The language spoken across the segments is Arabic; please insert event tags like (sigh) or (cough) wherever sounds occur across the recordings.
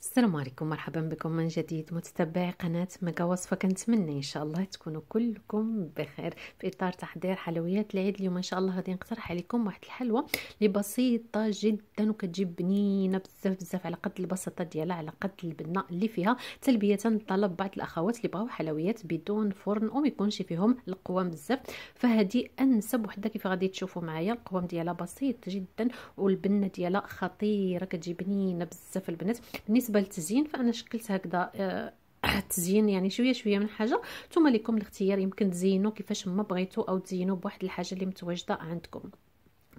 السلام عليكم مرحبا بكم من جديد متتبعي قناة ميغا وصفة كنتمنى إن شاء الله تكونوا كلكم بخير في إطار تحضير حلويات العيد اليوم إن شاء الله غادي نقترح عليكم واحد الحلوى اللي بسيطة جدا وكتجيب بنينة بزاف بزاف على قد البساطة ديالها على قد البنة اللي فيها تلبية لطلب بعض الأخوات اللي بغاو حلويات بدون فرن وما يكونش فيهم القوام بزاف فهذه أنسب وحدة كيف غادي تشوفوا معايا القوام ديالها بسيط جدا والبنة ديالها خطيرة كتجي بنينة بزاف البنات بالنسبة بالنسبه للتزيين فانا شكلت هكذا التزيين آه، (clears throat) يعني شويه شويه من حاجه ثم لكم الاختيار يمكن تزينوا كيفاش ما بغيتوا او تزينوا بواحد الحاجه اللي متواجده عندكم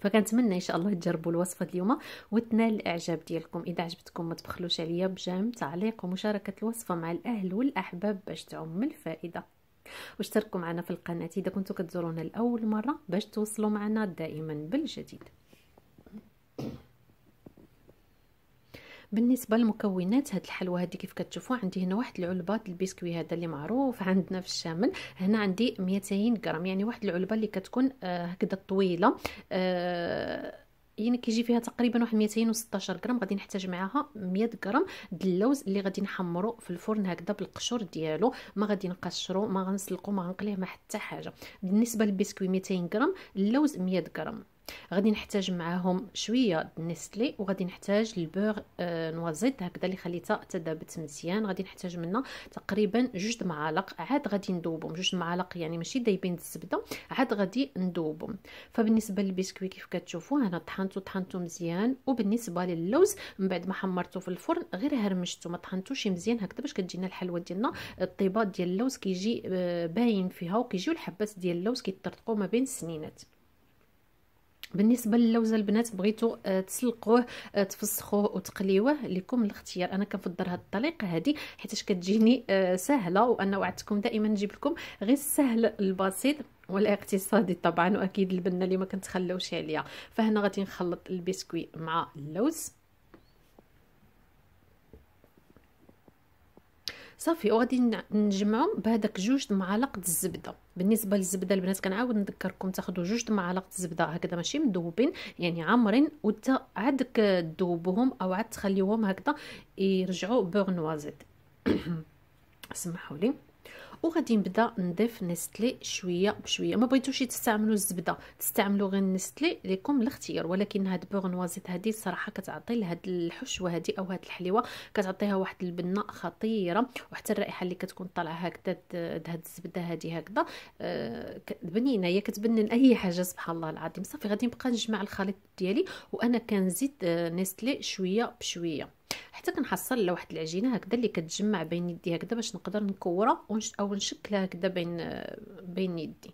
فكنتمنى ان شاء الله تجربوا الوصفه اليوم وتنال الاعجاب ديالكم اذا عجبتكم ما تبخلوش عليا بجام تعليق ومشاركه الوصفه مع الاهل والاحباب باش تعم الفائده واشتركوا معنا في القناه اذا كنتوا كتزورونا لاول مره باش توصلوا معنا دائما بالجديد بالنسبه لمكونات هاد الحلوى هذه كيف كتشوفوا عندي هنا واحد العلبه البسكوي هذا اللي معروف عندنا في الشامل هنا عندي 200 غرام يعني واحد العلبه اللي كتكون آه، هكذا طويله أه يعني كيجي فيها تقريبا واحد 216 غرام غادي نحتاج معاها 100 غرام د اللوز اللي غادي نحمرو في الفرن هكذا بالقشور ديالو ما غادي نقشرو ما غنسلقو ما غنقليه ما حتى حاجه بالنسبه للبسكوي 200 غرام اللوز 100 غرام غادي نحتاج معاهم شويه نستلي وغادي نحتاج البوغ آه نوازيت هكذا اللي خليتها تذابت مزيان غادي نحتاج منها تقريبا جوج معالق عاد غادي نذوبهم جوج معالق يعني ماشي دايبين الزبده عاد غادي نذوبهم فبالنسبه للبسكوي كيف كتشوفوا انا طحنته طحنته مزيان وبالنسبه للوز من بعد ما حمرته في الفرن غير هرمشته ما طحنتوش مزيان هكذا باش كتجينا الحلوه ديالنا الطيبات ديال اللوز كيجي آه، باين فيها وكيجيو الحبات ديال اللوز كيطرطقوا ما بين السنينات بالنسبه للوز البنات بغيتو آه، تسلقوه آه، تفسخوه وتقليوه لكم الاختيار انا كنفضل هاد الطريقه هذه حيت كتجيني آه، سهله وانا وعدتكم دائما نجيب لكم غير السهل البسيط والاقتصادي طبعا واكيد البنه اللي ما كنتخلوش عليها فهنا غادي نخلط البسكوي مع اللوز صافي وغادي نجمعهم بهذاك جوج معالق الزبده بالنسبه للزبده البنات كنعاود نذكركم تاخذوا جوج معالق الزبده هكذا ماشي مذوبين يعني عامرين وتا عاد تذوبوهم او عاد تخليوهم هكذا يرجعوا بورنوازيت (coughs) سمحوا لي وغادي نبدا نضيف نستلي شويه بشويه ما بغيتوش تستعملوا الزبده تستعملوا غير النستلي لكم الاختيار ولكن هاد بوغنوازيت هادي الصراحه كتعطي لهاد الحشوه هادي او هاد الحليوه كتعطيها واحد البنه خطيره وحتى الرائحه اللي كتكون طالعه هكذا هاد الزبده هادي هكذا أه بنينه هي كتبنن اي حاجه سبحان الله العظيم صافي غادي نبقى نجمع الخليط ديالي وانا كنزيد آه، نستلي شويه بشويه حتى كنحصل على واحد العجينه هكذا اللي كتجمع بين يدي هكذا باش نقدر نكورها او نشكلها هكذا بين آه، بين يدي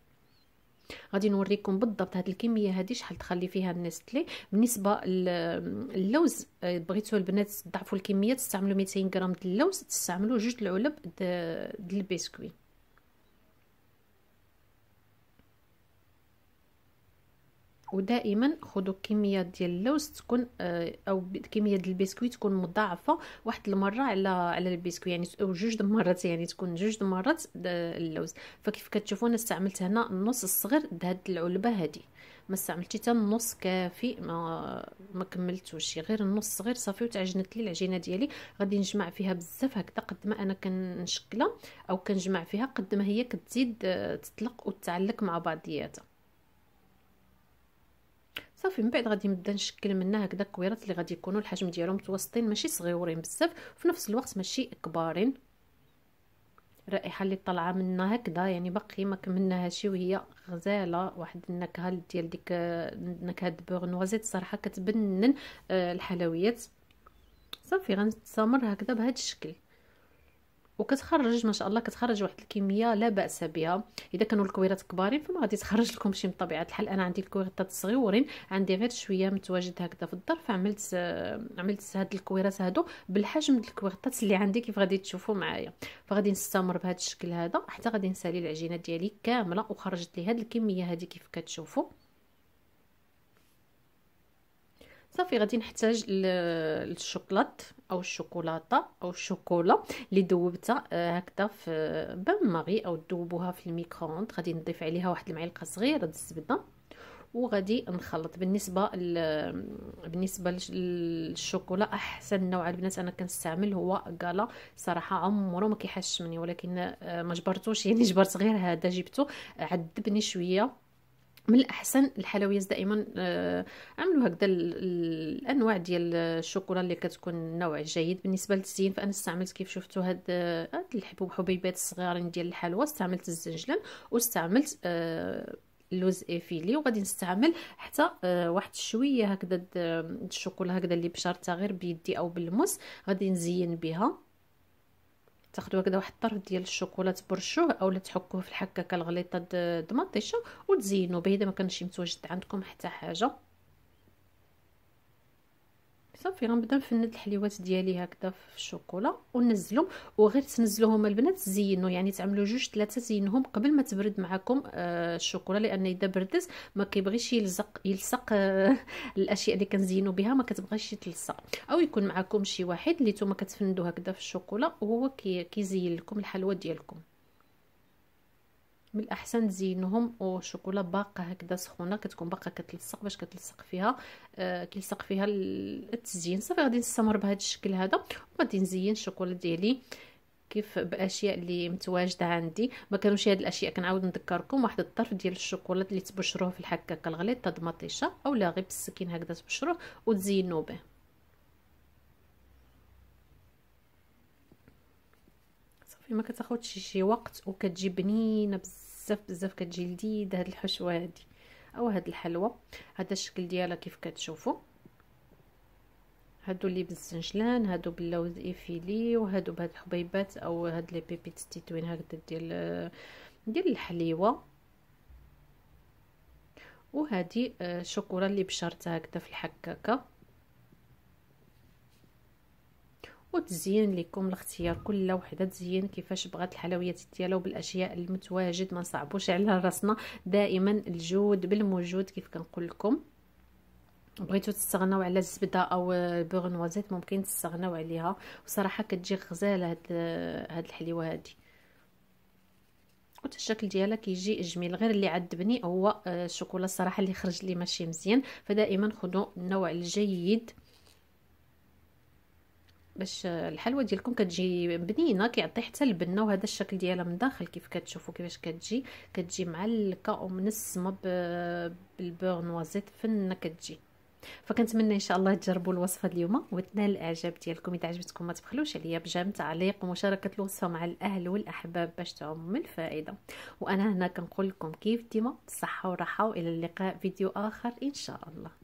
غادي نوريكم بالضبط هاد الكميه هادي شحال تخلي فيها النستلي بالنسبه للوز آه، بغيتو البنات تضعفوا الكميه تستعملوا 200 غرام د اللوز تستعملوا جوج العلب د البسكويت ودائما خذوا الكميه ديال اللوز تكون آه، او كميه ديال البسكويت تكون مضاعفه واحد المره على على البسكوي يعني او جوج مرات يعني تكون جوج المرات اللوز فكيف كتشوفوا انا استعملت هنا النص الصغير هاد العلبه هذه ما استعملتش حتى النص كافي ما ما كملتوش غير النص صغير صافي وتعجنت لي العجينه ديالي غادي نجمع فيها بزاف هكذا قد ما انا كنشكلها او كنجمع فيها قد ما هي كتزيد آه، تطلق وتتعلق مع بعضياتها صافي من بعد غادي نبدا نشكل منها هكذا الكويرات اللي غادي يكونوا الحجم ديالهم متوسطين ماشي صغيورين بزاف وفي نفس الوقت ماشي كبارين رائحة اللي طالعه منها هكذا يعني باقي ما شي وهي غزاله واحد النكهه ديال ديك نكهه بوغ نوازيت صراحه كتبنن آه، الحلويات صافي غنستمر هكذا بهذا الشكل وكتخرج ما شاء الله كتخرج واحد الكميه لا باس بها اذا كانوا الكويرات كبارين فما غادي تخرج لكم شي بطبيعه الحال انا عندي الكويرات صغيورين عندي غير شويه متواجد هكذا في الدار فعملت عملت هاد الكويرات هادو بالحجم د الكويرات اللي عندي كيف غادي تشوفوا معايا فغادي نستمر بهذا الشكل هذا حتى غادي نسالي العجينه ديالي كامله وخرجت لي هاد الكميه هادي كيف كتشوفوا صافي غادي نحتاج الشوكولات او الشوكولاته او الشوكولا اللي ذوبتها آه، هكذا في بان ماغي او ذوبوها في الميكرووند غادي نضيف عليها واحد المعلقه صغيره الزبده وغادي نخلط بالنسبه بالنسبه للشوكولا احسن نوع البنات انا كنستعمل هو كالا صراحه عمره ما كيحش مني ولكن آه، ما جبرتوش يعني جبرت غير هذا جبته عذبني شويه من الاحسن الحلويات دائما آه، عملوا هكذا الانواع ديال الشوكولا اللي كتكون نوع جيد بالنسبه للتزيين فانا استعملت كيف شفتوا هاد آه، هاد الحبوب حبيبات صغارين ديال الحلوى استعملت الزنجلان واستعملت آه اللوز افيلي وغادي نستعمل حتى آه، واحد شويه هكذا الشوكولا هكذا اللي بشرتها غير بيدي او بالموس غادي نزين بها تاخذوا هكذا واحد الطرف ديال الشوكولا تبرشوه اولا تحكوه في الحكاكه الغليطه د الطشه وتزينوا اذا ما كانش متواجد عندكم حتى حاجه صافي غنبدا نفند الحليوات ديالي هكذا في الشوكولا وننزلهم وغير تنزلوهم البنات زينوا يعني تعملوا جوج ثلاثه زينهم قبل ما تبرد معكم آه الشوكولا لان اذا بردت ما كيبغيش يلصق يلصق آه (laughs) الاشياء اللي كنزينوا بها ما كتبغيش تلصق او يكون معكم شي واحد اللي نتوما كتفندوا هكذا في الشوكولا وهو كيزين كي لكم الحلوى ديالكم من الاحسن تزينهم وشوكولا باقه هكذا سخونه كتكون باقه كتلصق باش كتلصق فيها آه كيلصق فيها التزيين صافي غادي نستمر بهذا الشكل هذا وغادي نزين الشوكولا ديالي كيف باشياء اللي متواجده عندي ما كانوش هاد الاشياء كنعاود نذكركم واحد الطرف ديال الشوكولات اللي تبشروه في الحكاكه الغليظ طاط اولا غير بالسكين هكذا تبشروه وتزينوه به فين ما شي وقت وكتجي بنينه بزاف بزاف كتجي لذيذه هاد الحشوه هادي او هاد الحلوه هذا الشكل ديالها كيف كتشوفوا هادو اللي بالزنجلان هادو باللوز ايفيلي وهادو بهاد الحبيبات او هاد لي بيبيت تيتوين هكذا ديال ديال الحليوه وهادي الشوكولا آه، اللي بشرتها هكذا في الحكاكه وتزين لكم الاختيار كل وحده تزين كيفاش بغات الحلويات ديالها وبالاشياء المتواجد ما نصعبوش على راسنا دائما الجود بالموجود كيف كنقول لكم بغيتو تستغناو على الزبده او بيغ ممكن تستغناو عليها وصراحه كتجي غزاله هاد هاد الحليوه هادي والشكل ديالها كيجي جميل غير اللي عذبني هو آه، الشوكولا الصراحه اللي خرج لي ماشي مزيان فدائما خدو النوع الجيد باش الحلوى ديالكم كتجي بنينه كيعطي حتى البنه وهذا الشكل ديالها من داخل كيف كتشوفوا كيفاش كتجي كتجي معلكه ومنسمه بالبور نوازيت فنه كتجي فكنتمنى ان شاء الله تجربوا الوصفه اليوم وتنال الاعجاب ديالكم اذا عجبتكم ما تبخلوش عليا بجام تعليق ومشاركه الوصفه مع الاهل والاحباب باش تعم الفائده وانا هنا كنقول لكم كيف ديما بالصحه والراحه والى اللقاء فيديو اخر ان شاء الله